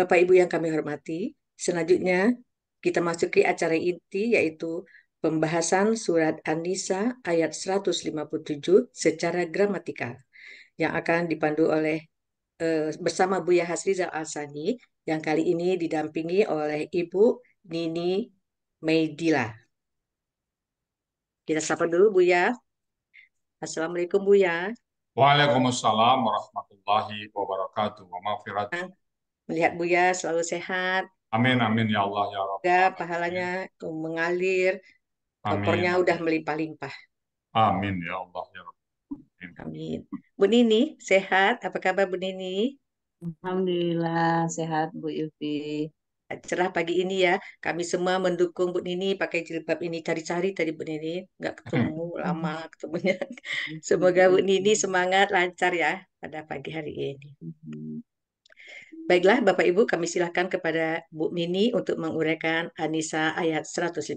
Bapak Ibu yang kami hormati, selanjutnya kita masuki acara inti yaitu pembahasan surat An-Nisa ayat 157 secara gramatikal yang akan dipandu oleh eh, bersama Buya Hasriza Al-Sani yang kali ini didampingi oleh Ibu Nini Meidila. Kita sapa dulu Buya. Assalamualaikum Buya. Waalaikumsalam warahmatullahi wabarakatuh. Wa maghfiratuh. Nah, melihat Buya selalu sehat. Amin amin ya Allah ya Semoga pahalanya amin. mengalir, amin. kopernya udah melimpah-limpah. Amin ya Allah ya Allah. Amin. amin. Bu Nini sehat, apa kabar Bu Nini? Alhamdulillah sehat Bu Yufi. Cerah pagi ini ya, kami semua mendukung Bu Nini pakai jilbab ini cari-cari tadi Bu Nini nggak ketemu lama ketemunya. Semoga Bu Nini semangat lancar ya pada pagi hari ini. Baiklah Bapak Ibu, kami silakan kepada Bu Mini untuk menguraikan Anisa ayat 157.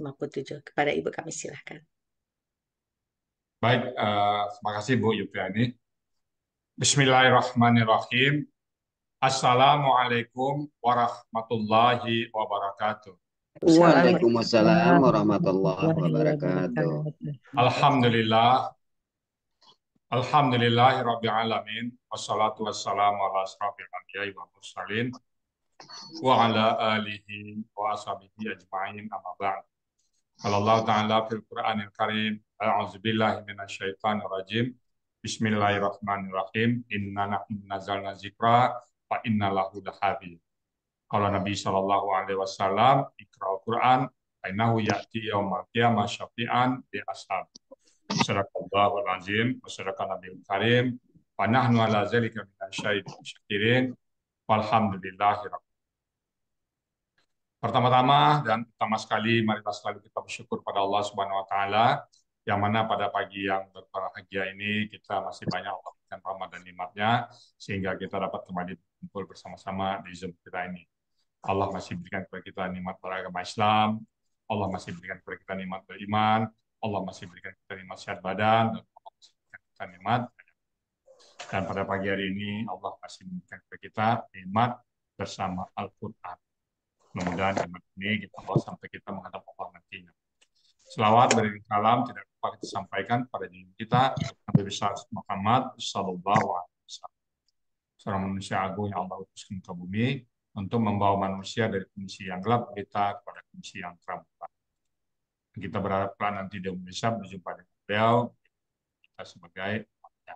Kepada Ibu kami silakan. Baik, uh, terima kasih Bu Yupiani. Bismillahirrahmanirrahim. Assalamualaikum warahmatullahi wabarakatuh. Waalaikumsalam warahmatullahi wabarakatuh. Alhamdulillah, Alhamdulillahi Rabbil Alamin, wassalatu wassalamu ala asrafil anbiya'i wa mursalin, wa ala alihi wa ashabihi ajma'in amma ba'd. Kalau Allah Ta'ala fil Qur'anil Karim, A'udzubillahi billahi al rajim. Bismillahirrahmanirrahim. Inna na'in nazalna zikra. wa inna lahu lahafiz. Kalau Nabi sallallahu alaihi wasallam, Iqra'ul Qur'an, fa ya'ti yaumal qiyamah syafi'an di ashabihi. Pertama-tama dan pertama sekali marilah selalu kita bersyukur pada Allah Subhanahu wa taala yang mana pada pagi yang berbahagia ini kita masih banyak Allah berikan rahmat dan nikmatnya sehingga kita dapat kembali berkumpul bersama-sama di Zoom kita ini. Allah masih berikan kepada kita nikmat beragama Islam, Allah masih berikan kepada kita nikmat beriman, Allah masih berikan kita masyarakat badan, dan Allah masih berikan kita nikmat. Dan pada pagi hari ini Allah masih memberikan kepada kita nikmat bersama Al-Quran. Mudah-mudahan nikmat ini kita bawa sampai kita menghadap Allah nantinya. Selawat dari salam tidak lupa kita sampaikan pada diri kita Nabi besar Muhammad Sallallahu Alaihi Wasallam. Seorang manusia agung yang Allah utuskan ke bumi untuk membawa manusia dari kondisi yang gelap kita kepada kondisi yang terang kita berharapkan nanti dia bisa berjumpa dengan beliau, kita sebagai ya.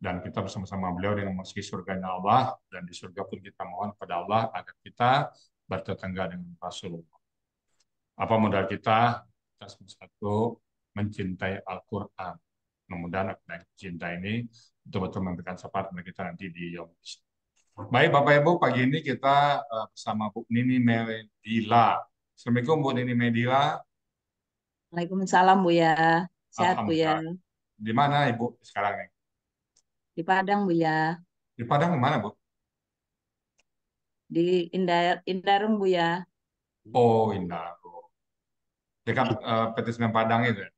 dan kita bersama-sama beliau dengan meski dan Allah dan di surga pun kita mohon kepada Allah agar kita bertetangga dengan Rasulullah. Apa modal kita? Kita satu mencintai Al-Quran. Mudah-mudahan cinta ini betul-betul memberikan syafaat bagi kita nanti di Yom Baik Bapak Ibu, pagi ini kita eh, bersama Bu Nini Meredila Assalamualaikum Bu Nini Medila. Waalaikumsalam Bu ya. Sehat Bu ya. Di mana Ibu sekarang nih? Di Padang Bu ya. Di Padang di mana Bu? Di Indar Indarung Bu ya. Oh Indarung. Dekat uh, iya. eh, PT Semen Padang itu ya?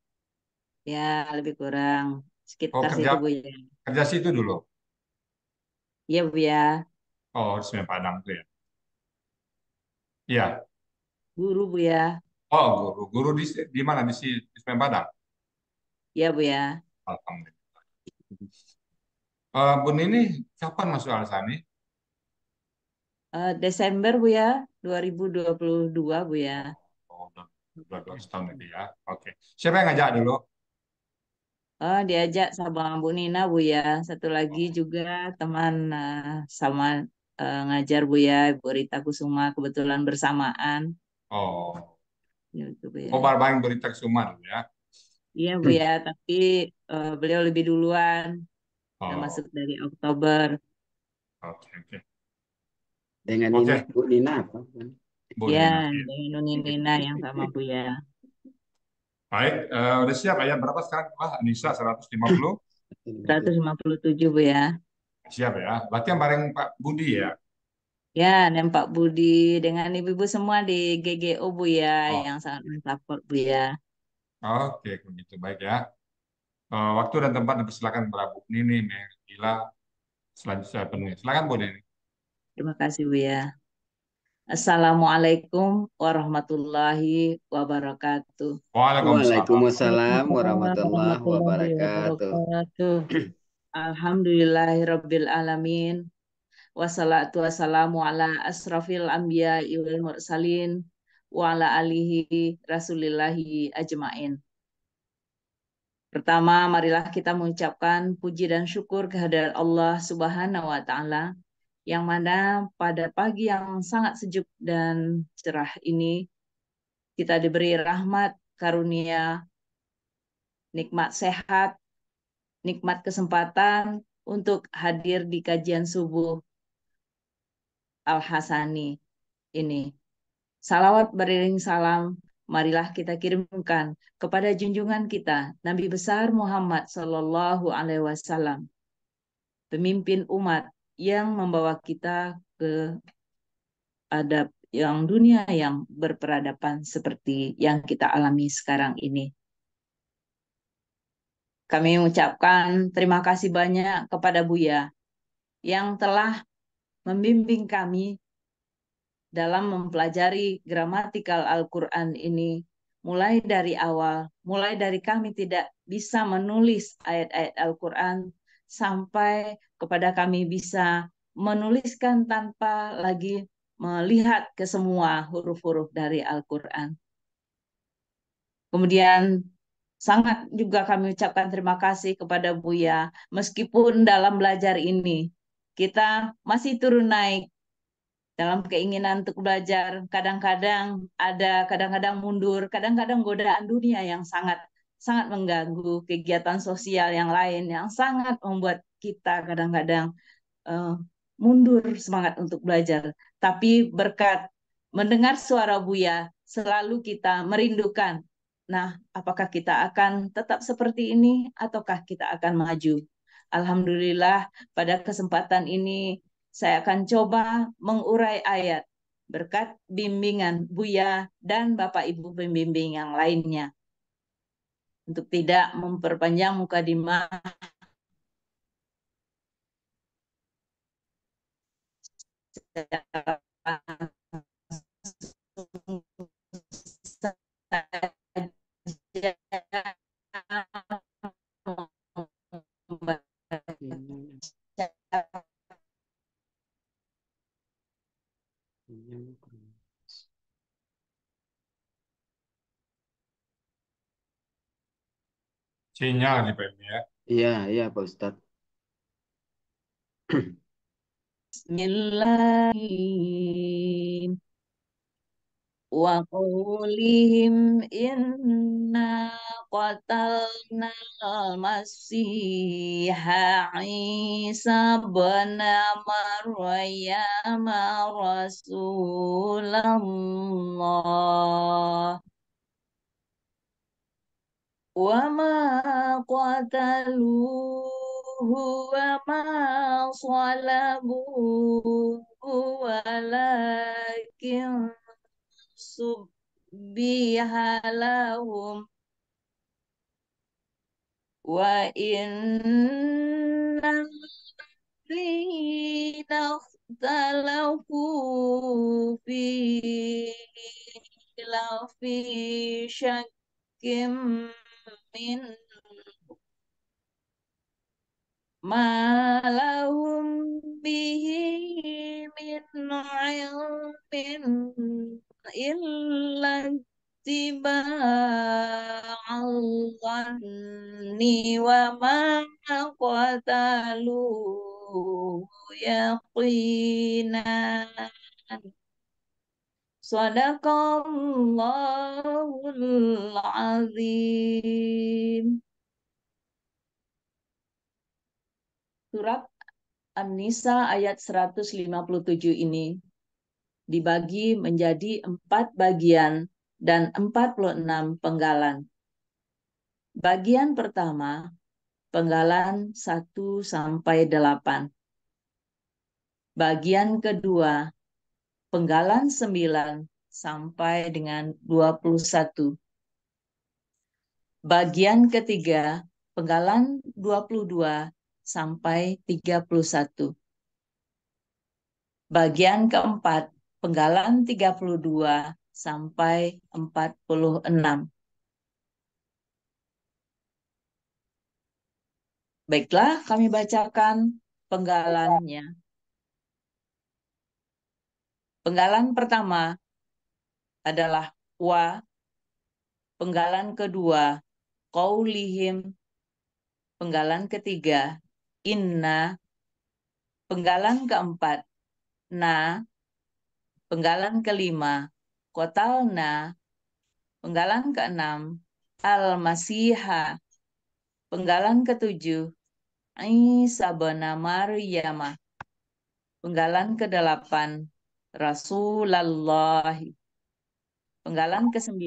Ya lebih kurang oh, sekitar oh, kerja, situ Bu ya. Kerja situ dulu? Iya Bu ya. Oh Semen Padang tuh ya. Iya. Guru, Bu ya. Oh, guru. Guru di di mana? Di si di SMM Padang. Iya, Bu ya. Alhamdulillah. Uh, Bu ini kapan masuk Alsani? Uh, Desember, Bu ya. 2022, Bu ya. Oh, udah, udah dua setahun itu ya. Oke. Okay. Siapa yang ngajak dulu? Oh, diajak sama Bu Nina, Bu ya. Satu lagi oh. juga teman uh, sama uh, ngajar Bu ya, Bu Rita Kusuma kebetulan bersamaan. Oh. Ya, itu Bu ya. Oh, berita Sumar ya. Iya Bu ya, tapi uh, beliau lebih duluan. Oh. Ya, masuk dari Oktober. Oke, oke. Dengan okay. Nina, Bu Nina apa? Bu ya, Nina. dengan Nuni Nina yang sama Bu ya. Baik, uh, udah siap ayah berapa sekarang? Wah, Nisa, 150. 157 Bu ya. Siap ya. Berarti yang bareng Pak Budi ya? Ya, dan Pak Budi dengan ibu-ibu semua di GGO Bu ya, oh. yang sangat mensupport Bu ya. Oke, begitu baik ya. Eh, waktu dan tempat dipersilakan para Bu Nini, Gila, selanjutnya penuhi. Silakan Bu Nini. Terima kasih Bu ya. Assalamualaikum warahmatullahi wabarakatuh. Waalaikumsalam, Waalaikumsalam warahmatullahi wabarakatuh. Alhamdulillahirabbil alamin wassalatu wassalamu ala asrafil anbiya wal mursalin wa ala alihi rasulillahi ajmain. Pertama, marilah kita mengucapkan puji dan syukur kehadiran Allah Subhanahu wa taala yang mana pada pagi yang sangat sejuk dan cerah ini kita diberi rahmat, karunia, nikmat sehat, nikmat kesempatan untuk hadir di kajian subuh Al-Hasani ini. Salawat beriring salam marilah kita kirimkan kepada junjungan kita Nabi besar Muhammad Shallallahu alaihi wasallam pemimpin umat yang membawa kita ke adab yang dunia yang berperadaban seperti yang kita alami sekarang ini. Kami mengucapkan terima kasih banyak kepada Buya yang telah membimbing kami dalam mempelajari gramatikal Al-Quran ini mulai dari awal, mulai dari kami tidak bisa menulis ayat-ayat Al-Quran sampai kepada kami bisa menuliskan tanpa lagi melihat ke semua huruf-huruf dari Al-Quran. Kemudian sangat juga kami ucapkan terima kasih kepada Buya meskipun dalam belajar ini kita masih turun naik dalam keinginan untuk belajar. Kadang-kadang ada, kadang-kadang mundur, kadang-kadang godaan dunia yang sangat sangat mengganggu kegiatan sosial yang lain yang sangat membuat kita kadang-kadang uh, mundur semangat untuk belajar. Tapi berkat mendengar suara Buya, selalu kita merindukan. Nah, apakah kita akan tetap seperti ini ataukah kita akan maju? Alhamdulillah pada kesempatan ini saya akan coba mengurai ayat berkat bimbingan Buya dan Bapak Ibu pembimbing yang lainnya. Untuk tidak memperpanjang muka mukadimah saya C-nya nih Pak Ibnu ya. Iya, iya Pak Ustaz. Bismillahirrahmanirrahim. Wa qulihim inna qatalna al-masiha Isa ibn Maryam Rasulullah وما قتلوه وما صلبوه ولكن سبح لهم وإن الذين اختلفوا فيه لفي شك min malahum bihi min ilmin illa tiba'allanni wa ma qatalu yaqinan Sadaqallahul azim. Surat An-Nisa ayat 157 ini dibagi menjadi empat bagian dan 46 penggalan. Bagian pertama, penggalan 1 sampai 8. Bagian kedua, penggalan 9 sampai dengan 21. Bagian ketiga, penggalan 22 sampai 31. Bagian keempat, penggalan 32 sampai 46. Baiklah, kami bacakan penggalannya. Penggalan pertama adalah wa. Penggalan kedua kaulihim, Penggalan ketiga inna. Penggalan keempat na. Penggalan kelima kotalna. Penggalan keenam al-masiha. Penggalan ketujuh Isa Maryamah. Penggalan kedelapan Rasulullah. Penggalan ke-9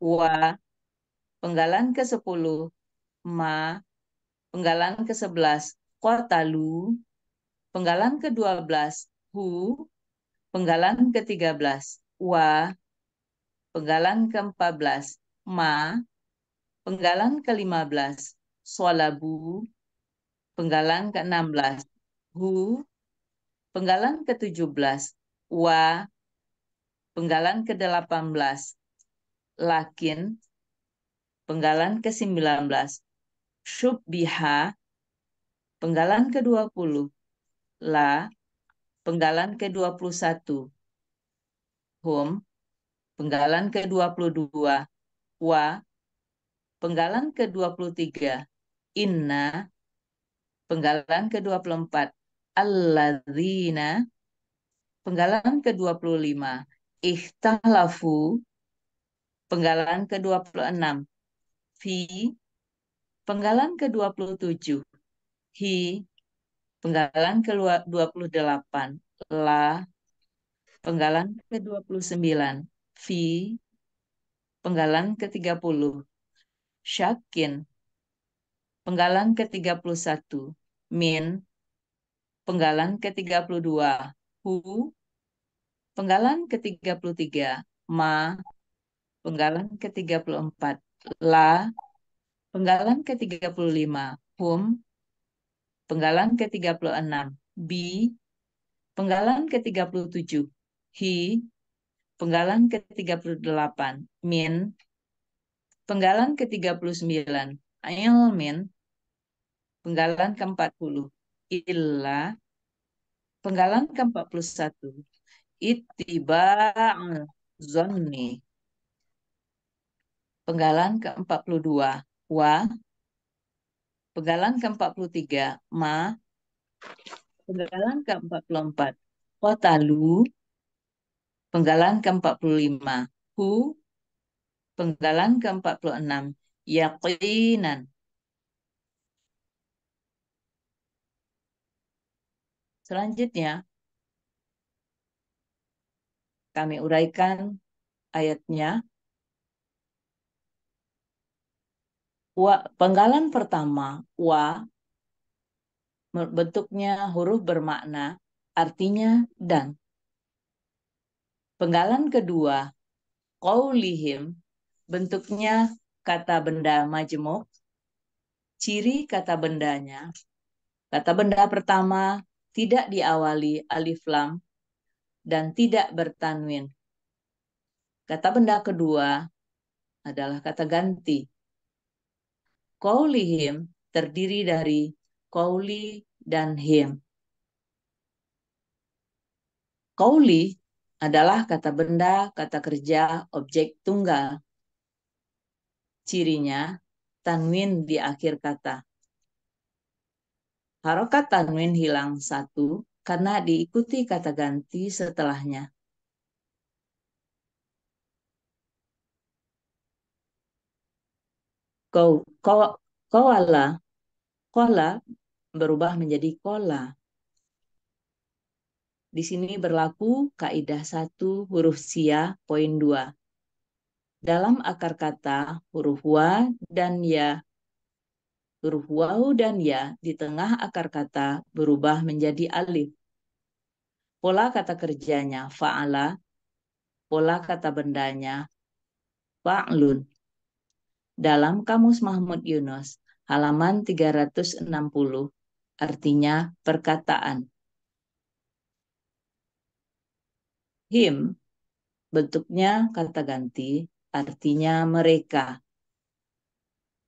wa penggalan ke-10 ma penggalan ke-11 qatalu penggalan ke-12 hu penggalan ke-13 wa penggalan ke-14 ma penggalan ke-15 solabu penggalan ke-16 hu Penggalan ke-17 wa penggalan ke-18 lakin penggalan ke-19 syubbiha penggalan ke-20 la penggalan ke-21 hum penggalan ke-22 wa penggalan ke-23 inna penggalan ke-24 alladzina penggalan ke-25 ikhtalafu penggalan ke-26 fi penggalan ke-27 hi penggalan ke-28 la penggalan ke-29 fi penggalan ke-30 syakin penggalan ke-31 min Penggalan ke-32 Hu, penggalan ke-33 Ma, penggalan ke-34 La, penggalan ke-35 Hum, penggalan ke-36 Bi, penggalan ke-37 Hi, penggalan ke-38 Min, penggalan ke-39 Min. penggalan ke-40 Illa, Penggalan ke-41. Kan itiba zonni. Penggalan ke-42. Wa. Penggalan ke-43. Ma. Penggalan ke-44. watalu Penggalan ke-45. Hu. Penggalan ke-46. Yaqinan Selanjutnya, kami uraikan ayatnya. Wa, penggalan pertama, wa, bentuknya huruf bermakna, artinya dan. Penggalan kedua, kaulihim bentuknya kata benda majemuk, ciri kata bendanya. Kata benda pertama tidak diawali alif lam dan tidak bertanwin. Kata benda kedua adalah kata ganti. kaulihim terdiri dari kauli dan him. kauli adalah kata benda, kata kerja, objek tunggal. Cirinya tanwin di akhir kata. Harokat tanwin hilang satu karena diikuti kata ganti setelahnya. Kau, kau, koala, kola berubah menjadi kola. Di sini berlaku kaidah satu huruf sia poin dua Dalam akar kata huruf wa dan ya huruf dan ya di tengah akar kata berubah menjadi alif. Pola kata kerjanya fa'ala, pola kata bendanya fa'lun. Dalam Kamus Mahmud Yunus, halaman 360, artinya perkataan. Him, bentuknya kata ganti, artinya mereka.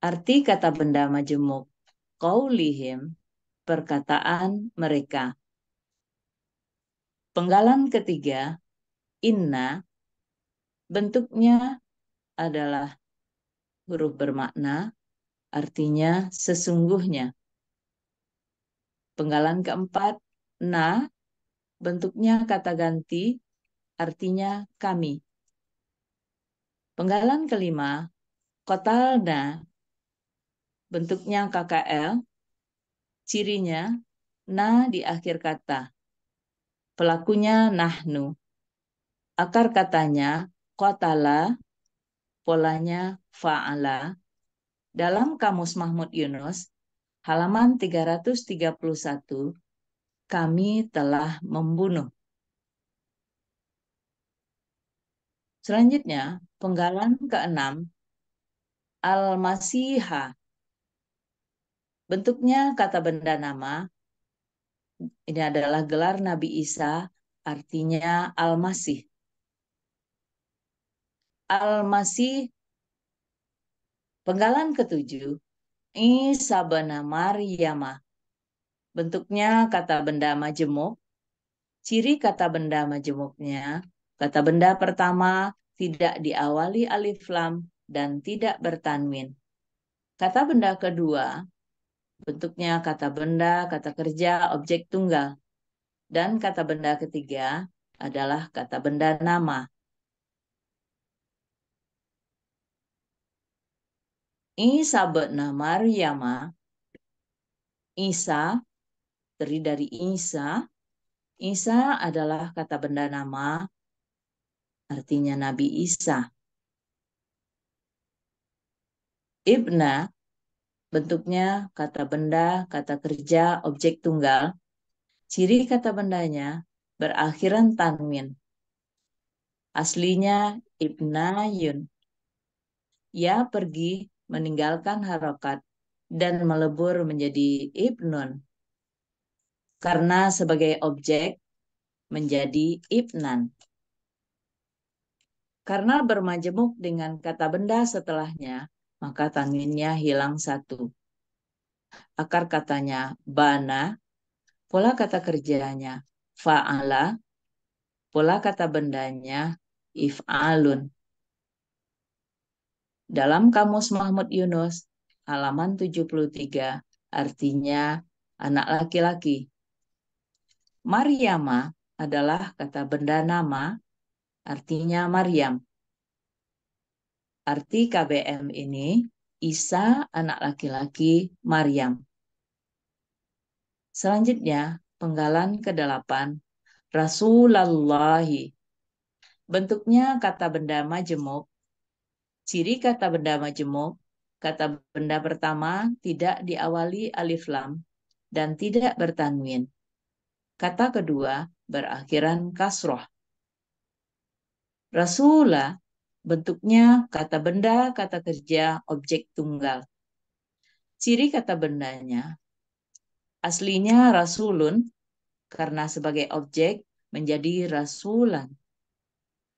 Arti kata benda majemuk, qaulihim, perkataan mereka. Penggalan ketiga, inna, bentuknya adalah huruf bermakna, artinya sesungguhnya. Penggalan keempat, na, bentuknya kata ganti, artinya kami. Penggalan kelima, kotalna, bentuknya KKL, cirinya na di akhir kata, pelakunya nahnu, akar katanya kotala, polanya fa'ala. Dalam Kamus Mahmud Yunus, halaman 331, kami telah membunuh. Selanjutnya, penggalan keenam, al Masihah. Bentuknya kata benda nama, ini adalah gelar Nabi Isa, artinya Al-Masih. Al-Masih penggalan ketujuh, Isa bana Maryama. Bentuknya kata benda majemuk. Ciri kata benda majemuknya, kata benda pertama tidak diawali alif lam dan tidak bertanwin. Kata benda kedua Bentuknya kata benda, kata kerja, objek tunggal. Dan kata benda ketiga adalah kata benda nama. Isa bernama Riyama. Isa terdiri dari Isa. Isa adalah kata benda nama, artinya Nabi Isa. Ibna Bentuknya kata benda, kata kerja, objek tunggal. Ciri kata bendanya berakhiran tanwin. Aslinya ibnayun. Ia pergi meninggalkan harokat dan melebur menjadi ibnun. Karena sebagai objek menjadi ibnan. Karena bermajemuk dengan kata benda setelahnya, maka tanginnya hilang satu. Akar katanya bana, pola kata kerjanya fa'ala, pola kata bendanya if'alun. Dalam Kamus Mahmud Yunus, halaman 73, artinya anak laki-laki. Mariama adalah kata benda nama, artinya Maryam. Arti KBM ini Isa anak laki-laki Maryam. Selanjutnya, penggalan ke-8 Rasulallahi. Bentuknya kata benda majemuk. Ciri kata benda majemuk, kata benda pertama tidak diawali alif lam dan tidak bertanwin. Kata kedua berakhiran kasroh. Rasulullah Bentuknya kata benda, kata kerja, objek tunggal. Ciri kata bendanya, aslinya rasulun karena sebagai objek menjadi rasulan.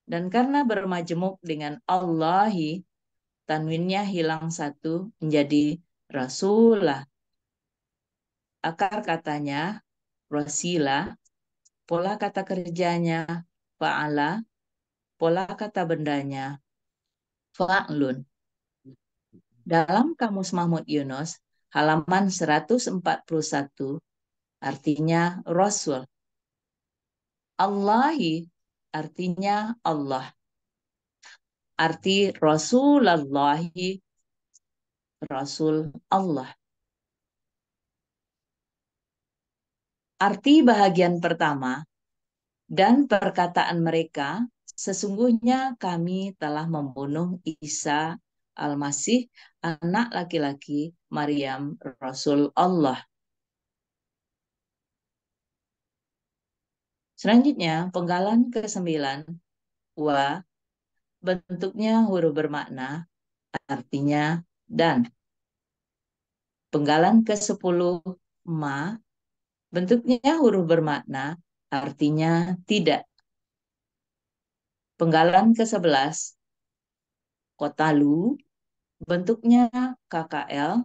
Dan karena bermajemuk dengan Allahi, tanwinnya hilang satu menjadi rasulah. Akar katanya rasilah, pola kata kerjanya fa'ala, pola kata bendanya fa'lun. Dalam Kamus Mahmud Yunus, halaman 141, artinya Rasul. Allahi artinya Allah. Arti Rasulallahi, Rasul Allah. Arti bahagian pertama dan perkataan mereka Sesungguhnya kami telah membunuh Isa Al-Masih, anak laki-laki Maryam Rasul Allah. Selanjutnya, penggalan ke-9, wa, bentuknya huruf bermakna, artinya dan. Penggalan ke-10, ma, bentuknya huruf bermakna, artinya tidak. Penggalan ke-11 kota Lu bentuknya KKL,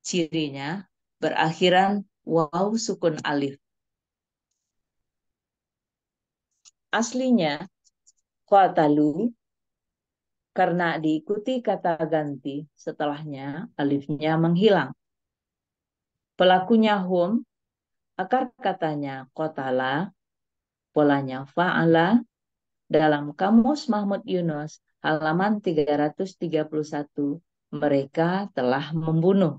cirinya berakhiran waw sukun alif. Aslinya kota Lu karena diikuti kata ganti setelahnya alifnya menghilang. Pelakunya hum, akar katanya kotala, polanya fa'ala, dalam Kamus Mahmud Yunus halaman 331 mereka telah membunuh.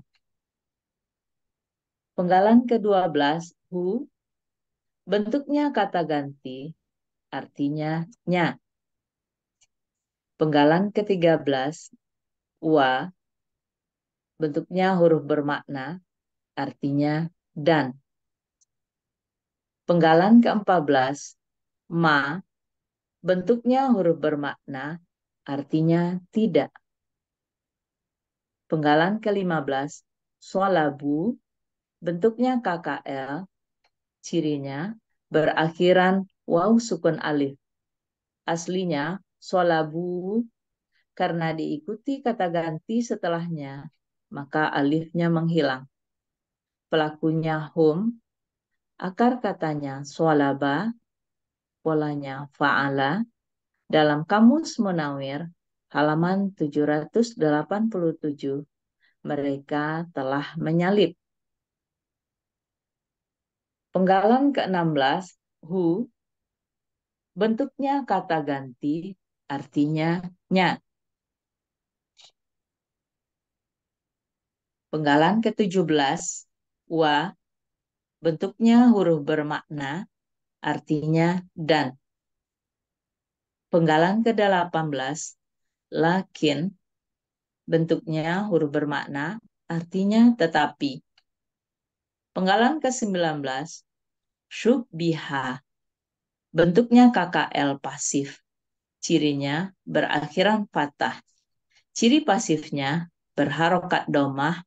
Penggalan ke-12 hu bentuknya kata ganti artinya nya. Penggalan ke-13 wa bentuknya huruf bermakna artinya dan. Penggalan ke-14 ma Bentuknya huruf bermakna, artinya tidak. Penggalan ke-15, solabu, bentuknya KKL, cirinya berakhiran waw sukun alif. Aslinya solabu, karena diikuti kata ganti setelahnya, maka alifnya menghilang. Pelakunya hum, akar katanya solaba, polanya fa'ala dalam Kamus Munawir halaman 787 mereka telah menyalip Penggalan ke-16 hu bentuknya kata ganti artinya nya. Penggalan ke-17 wa bentuknya huruf bermakna artinya dan. Penggalan ke-18, lakin, bentuknya huruf bermakna, artinya tetapi. Penggalan ke-19, syubbiha, bentuknya KKL pasif. Cirinya berakhiran patah. Ciri pasifnya berharokat domah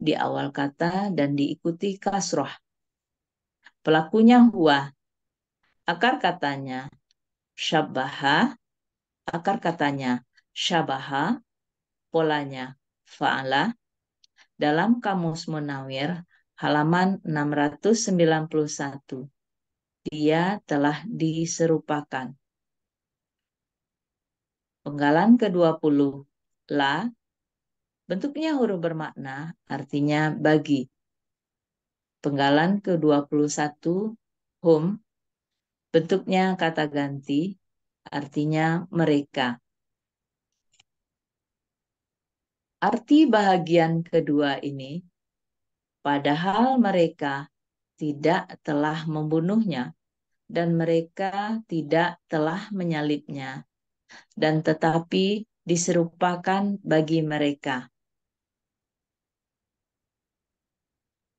di awal kata dan diikuti kasroh. Pelakunya huwa, akar katanya syabaha, akar katanya syabaha, polanya fa'ala, dalam Kamus Munawir, halaman 691. Dia telah diserupakan. Penggalan ke-20, la, bentuknya huruf bermakna, artinya bagi. Penggalan ke-21, hum, Bentuknya kata ganti, artinya mereka. Arti bahagian kedua ini, padahal mereka tidak telah membunuhnya dan mereka tidak telah menyalibnya, dan tetapi diserupakan bagi mereka.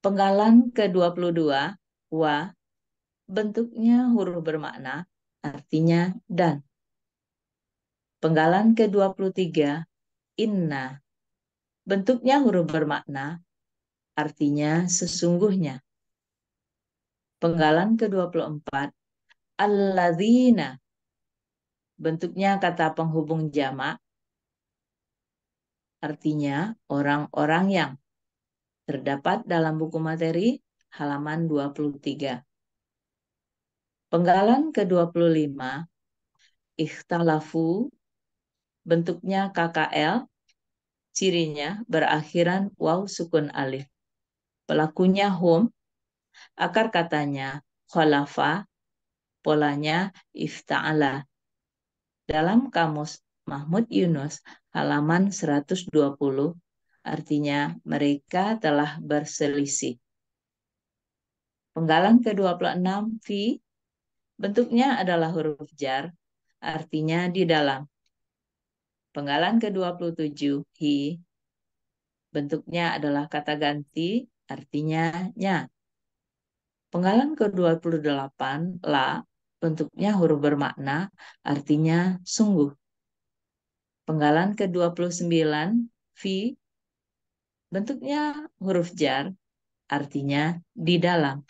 Penggalan ke-22, wa bentuknya huruf bermakna, artinya dan. Penggalan ke-23, inna. Bentuknya huruf bermakna, artinya sesungguhnya. Penggalan ke-24, alladzina. Bentuknya kata penghubung jamak, artinya orang-orang yang terdapat dalam buku materi halaman 23. Penggalan ke-25, ikhtalafu, bentuknya KKL, cirinya berakhiran waw sukun alif. Pelakunya hum, akar katanya khalafa, polanya ifta'ala. Dalam kamus Mahmud Yunus, halaman 120, artinya mereka telah berselisih. Penggalan ke-26, fi, Bentuknya adalah huruf jar, artinya di dalam. Penggalan ke-27, hi, bentuknya adalah kata ganti, artinya nya. Penggalan ke-28, la, bentuknya huruf bermakna, artinya sungguh. Penggalan ke-29, fi, bentuknya huruf jar, artinya di dalam.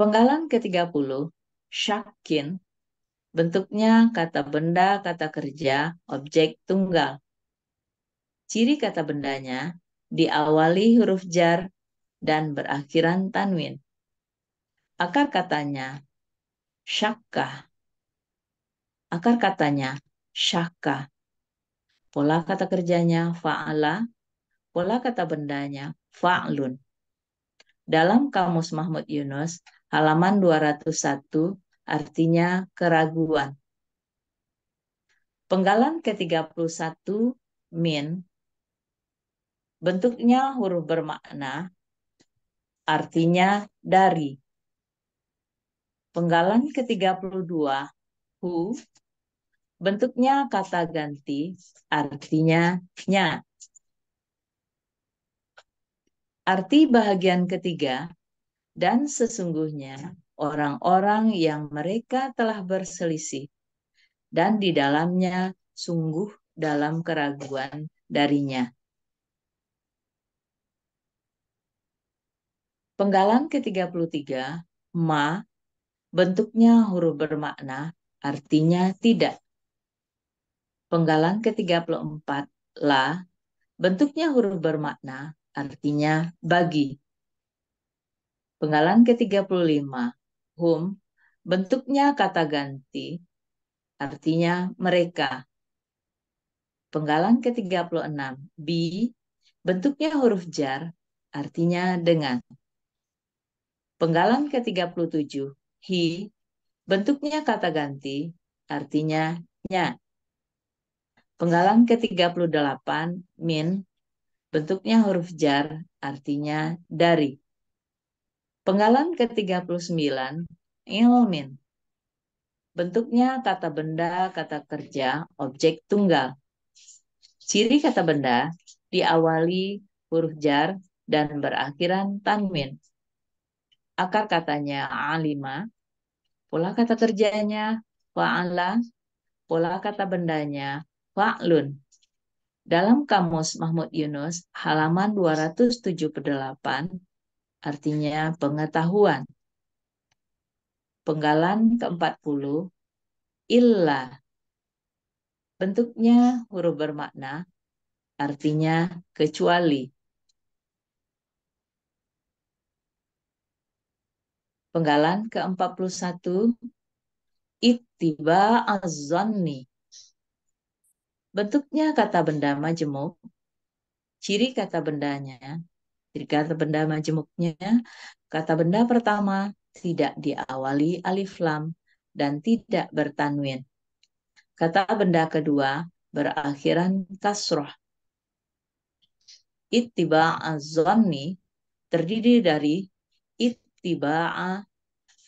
Penggalan ke-30, syakin, bentuknya kata benda, kata kerja, objek tunggal. Ciri kata bendanya diawali huruf jar dan berakhiran tanwin. Akar katanya syakka. Akar katanya syakka. Pola kata kerjanya fa'ala, pola kata bendanya fa'lun. Dalam kamus Mahmud Yunus halaman 201, artinya keraguan. Penggalan ke-31, min, bentuknya huruf bermakna, artinya dari. Penggalan ke-32, hu, bentuknya kata ganti, artinya nya. Arti bahagian ketiga dan sesungguhnya orang-orang yang mereka telah berselisih, dan di dalamnya sungguh dalam keraguan darinya. Penggalan ke-33, ma, bentuknya huruf bermakna, artinya tidak. Penggalan ke-34, la, bentuknya huruf bermakna, artinya bagi. Penggalan ke-35, hum, bentuknya kata ganti, artinya mereka. Penggalan ke-36, bi, bentuknya huruf jar, artinya dengan. Penggalan ke-37, hi, bentuknya kata ganti, artinya nya. Penggalan ke-38, min, bentuknya huruf jar, artinya dari. Penggalan ke-39, ilmin. Bentuknya kata benda, kata kerja, objek tunggal. Ciri kata benda diawali huruf jar dan berakhiran tanwin. Akar katanya alima, pola kata kerjanya fa'ala, pola kata bendanya fa'lun. Dalam Kamus Mahmud Yunus, halaman 278, artinya pengetahuan. Penggalan ke-40, illa. Bentuknya huruf bermakna, artinya kecuali. Penggalan ke-41, ittiba azzanni. Bentuknya kata benda majemuk, ciri kata bendanya kata benda majemuknya, kata benda pertama tidak diawali alif lam dan tidak bertanwin. Kata benda kedua berakhiran kasroh. Ittiba'a zonni terdiri dari ittiba'a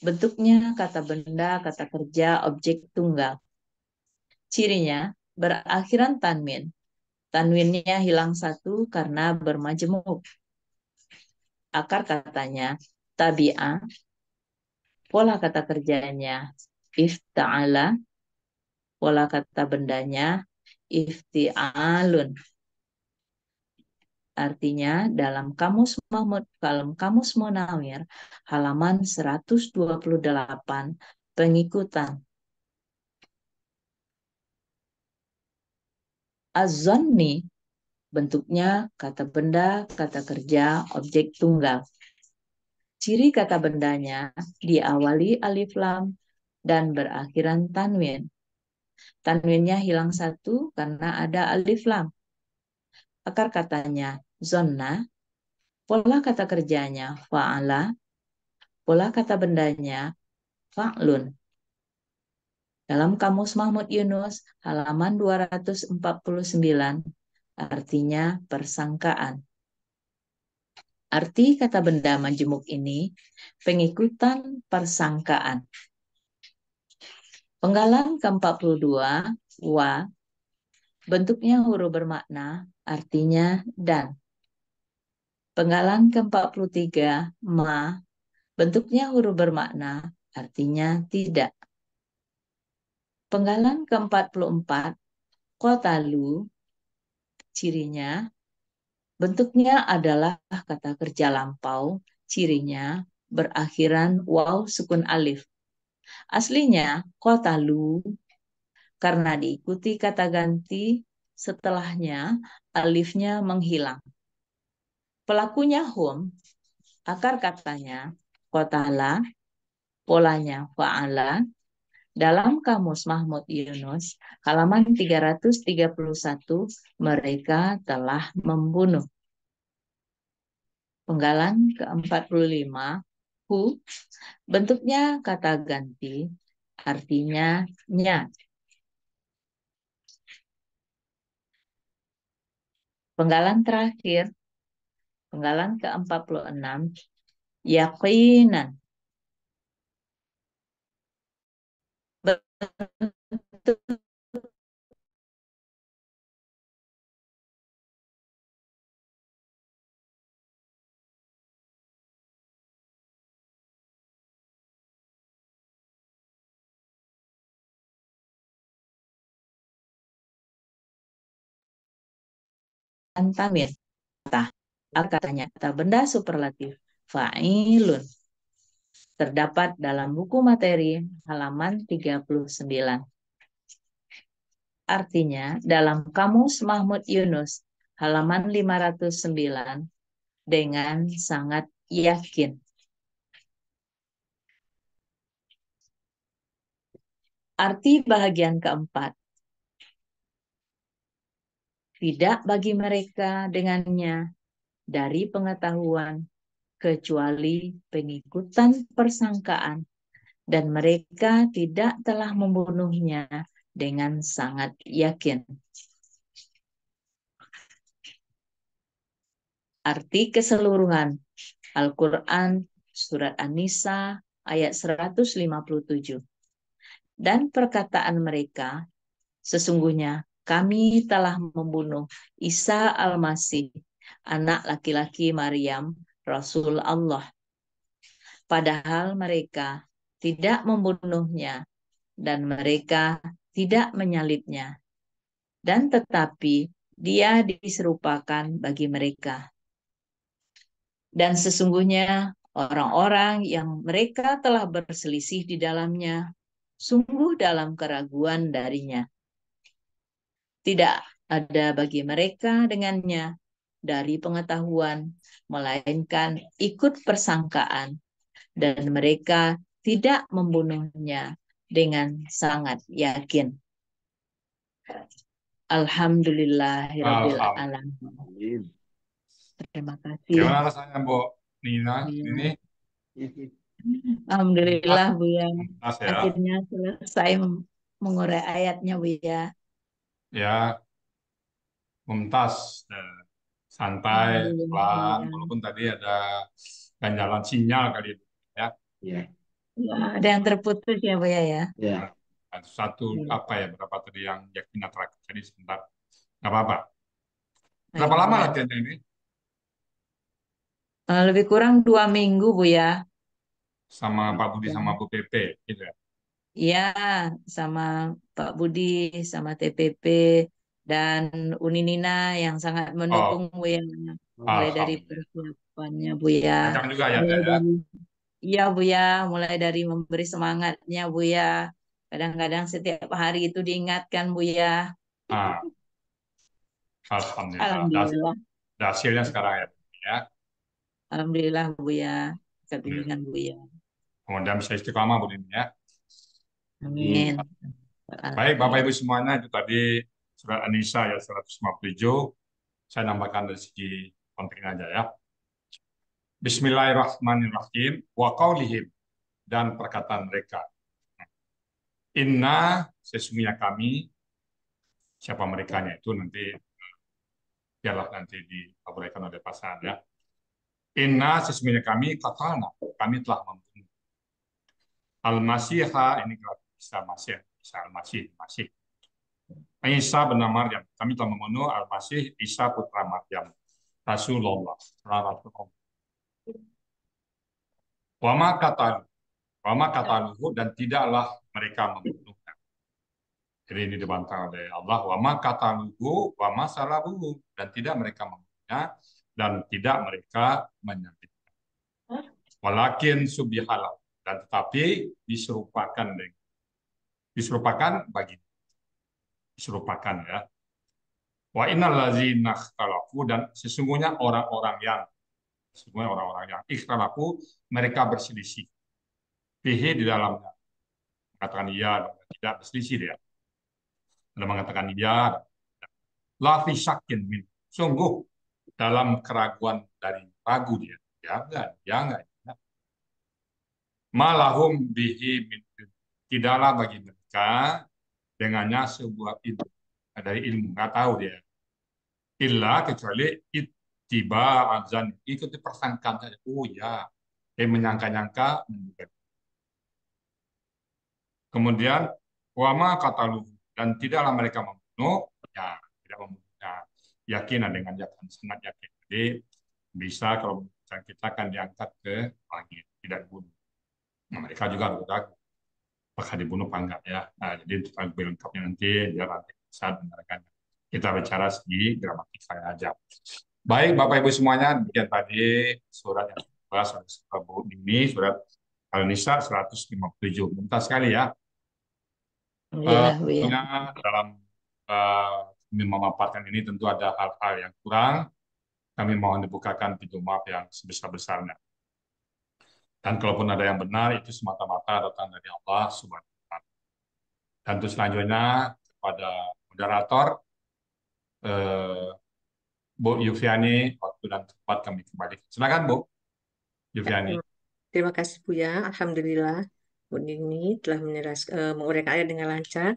bentuknya kata benda, kata kerja, objek tunggal. Cirinya berakhiran tanwin. Tanwinnya hilang satu karena bermajemuk akar katanya tabi'a, pola kata kerjanya ifta'ala, pola kata bendanya ifti'alun. Artinya dalam kamus Mahmud dalam kamus Munawir halaman 128 pengikutan az bentuknya kata benda, kata kerja, objek tunggal. Ciri kata bendanya diawali alif lam dan berakhiran tanwin. Tanwinnya hilang satu karena ada alif lam. Akar katanya zonna, pola kata kerjanya fa'ala, pola kata bendanya fa'lun. Dalam Kamus Mahmud Yunus, halaman 249, artinya persangkaan. Arti kata benda majemuk ini pengikutan persangkaan. Penggalan ke-42, wa, bentuknya huruf bermakna, artinya dan. Penggalan ke-43, ma, bentuknya huruf bermakna, artinya tidak. Penggalan ke-44, kotalu, cirinya bentuknya adalah kata kerja lampau, cirinya berakhiran waw sukun alif. Aslinya kota lu karena diikuti kata ganti setelahnya alifnya menghilang. Pelakunya hum, akar katanya kotala, polanya fa'ala, dalam Kamus Mahmud Yunus, halaman 331, mereka telah membunuh. Penggalan ke-45, hu, bentuknya kata ganti, artinya nya. Penggalan terakhir, penggalan ke-46, yakinan, tamir. Kata, akar kata benda superlatif. Fa'ilun terdapat dalam buku materi halaman 39. Artinya, dalam Kamus Mahmud Yunus halaman 509 dengan sangat yakin. Arti bahagian keempat tidak bagi mereka dengannya dari pengetahuan kecuali pengikutan persangkaan, dan mereka tidak telah membunuhnya dengan sangat yakin. Arti keseluruhan Al-Quran Surat An-Nisa ayat 157. Dan perkataan mereka, sesungguhnya kami telah membunuh Isa al-Masih, anak laki-laki Maryam, Rasul Allah. Padahal mereka tidak membunuhnya dan mereka tidak menyalibnya. Dan tetapi dia diserupakan bagi mereka. Dan sesungguhnya orang-orang yang mereka telah berselisih di dalamnya sungguh dalam keraguan darinya. Tidak ada bagi mereka dengannya dari pengetahuan, melainkan ikut persangkaan, dan mereka tidak membunuhnya dengan sangat yakin. Alhamdulillah. Terima kasih. Gimana rasanya, Bu Nina? Ya. Ini Alhamdulillah, Bu ya. ya. Akhirnya selesai mengurai ayatnya, Bu ya. Ya, mumtaz santai, hmm. Iya, pelan, iya, iya. walaupun tadi ada ganjalan sinyal kali ini, ya. Iya. Ya, ada yang terputus ya, Bu ya. Ya. ya. Satu ya. apa ya berapa tadi yang Yakina terakhir tadi sebentar. Enggak apa-apa. Berapa lama latihannya ini? Eh, lebih kurang dua minggu, Bu ya. Sama Pak Budi sama Bu PP, gitu ya? Iya, sama Pak Budi, sama TPP, dan Uni Nina yang sangat mendukung oh. Buya mulai oh. dari ah. persiapannya Buya. juga ya. iya dari, iya Buya, mulai dari memberi semangatnya Buya. Kadang-kadang setiap hari itu diingatkan Buya. Ah. Alhamdulillah. hasilnya sekarang ya. ya. Alhamdulillah Buya. kebimbingan hmm. Buya. mudah bisa istiqomah Bu ya. Amin. Baik Bapak Ibu semuanya itu tadi surat Anissa ya 157. Saya nambahkan dari segi konten aja ya. Bismillahirrahmanirrahim wa qaulihim dan perkataan mereka. Inna sesungguhnya kami siapa mereka itu nanti biarlah nanti diabaikan oleh pasangan ya. Inna sesungguhnya kami katana kami telah membunuh al masihah ini kalau bisa Masih bisa Al-Masih Masih Isa bin Maryam. Kami telah membunuh Al-Masih Isa putra Maryam. Rasulullah. Rasulullah. Wama kata Wama kata dan tidaklah mereka membunuhnya. Jadi ini dibantah oleh Allah. Wama kata wama sarabuhu dan tidak mereka membunuhnya dan tidak mereka menyakitinya. Walakin subihalah dan tetapi diserupakan dengan diserupakan bagi serupakan ya. Wa innal ladzina ikhtalafu dan sesungguhnya orang-orang yang sesungguhnya orang-orang yang ikhtalafu mereka berselisih. Fihi di dalamnya. Mengatakan iya tidak berselisih dia. Ya. Dan mengatakan iya. La fi syakin min. Sungguh dalam keraguan dari ragu dia. Ya enggak, ya enggak. Ya. Malahum bihi min. Tidaklah bagi mereka dengannya sebuah itu dari ilmu nggak tahu dia illa kecuali tiba azan itu dipersangkakan saja oh ya dia menyangka-nyangka kemudian wama kata lu dan tidaklah mereka membunuh ya tidak membunuh ya, yakinan dengan yakin sangat yakin jadi bisa kalau kita akan diangkat ke langit tidak bunuh nah, mereka juga berlaku apakah dibunuh apa enggak ya. Nah, jadi itu lebih lengkapnya nanti dia nanti saat mendengarkan kita bicara segi saya aja. Baik Bapak Ibu semuanya, demikian tadi surat yang dibahas oleh Bu ini surat Al-Nisa 157. Muntah sekali ya. Uh, dalam uh, memaparkan ini tentu ada hal-hal yang kurang. Kami mohon dibukakan pintu maaf yang sebesar-besarnya. Dan kalaupun ada yang benar, itu semata-mata datang dari Allah Subhanahu wa Ta'ala. Dan terus selanjutnya, kepada moderator, eh, Bu Yufiani, waktu dan tempat kami kembali. Silakan, Bu Yufiani. Ya, terima kasih, Bu ya. Alhamdulillah, Bu Nini telah menyeras uh, eh, menguraikan ayat dengan lancar.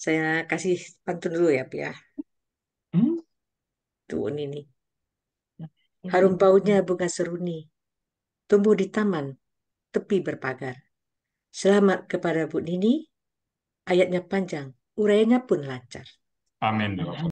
Saya kasih pantun dulu ya, Bu ya. Hmm? Tuh, Nini. Ya. Harum baunya bunga seruni, tumbuh di taman, tepi berpagar. Selamat kepada Bu Nini, ayatnya panjang, urainya pun lancar. Amin. Ya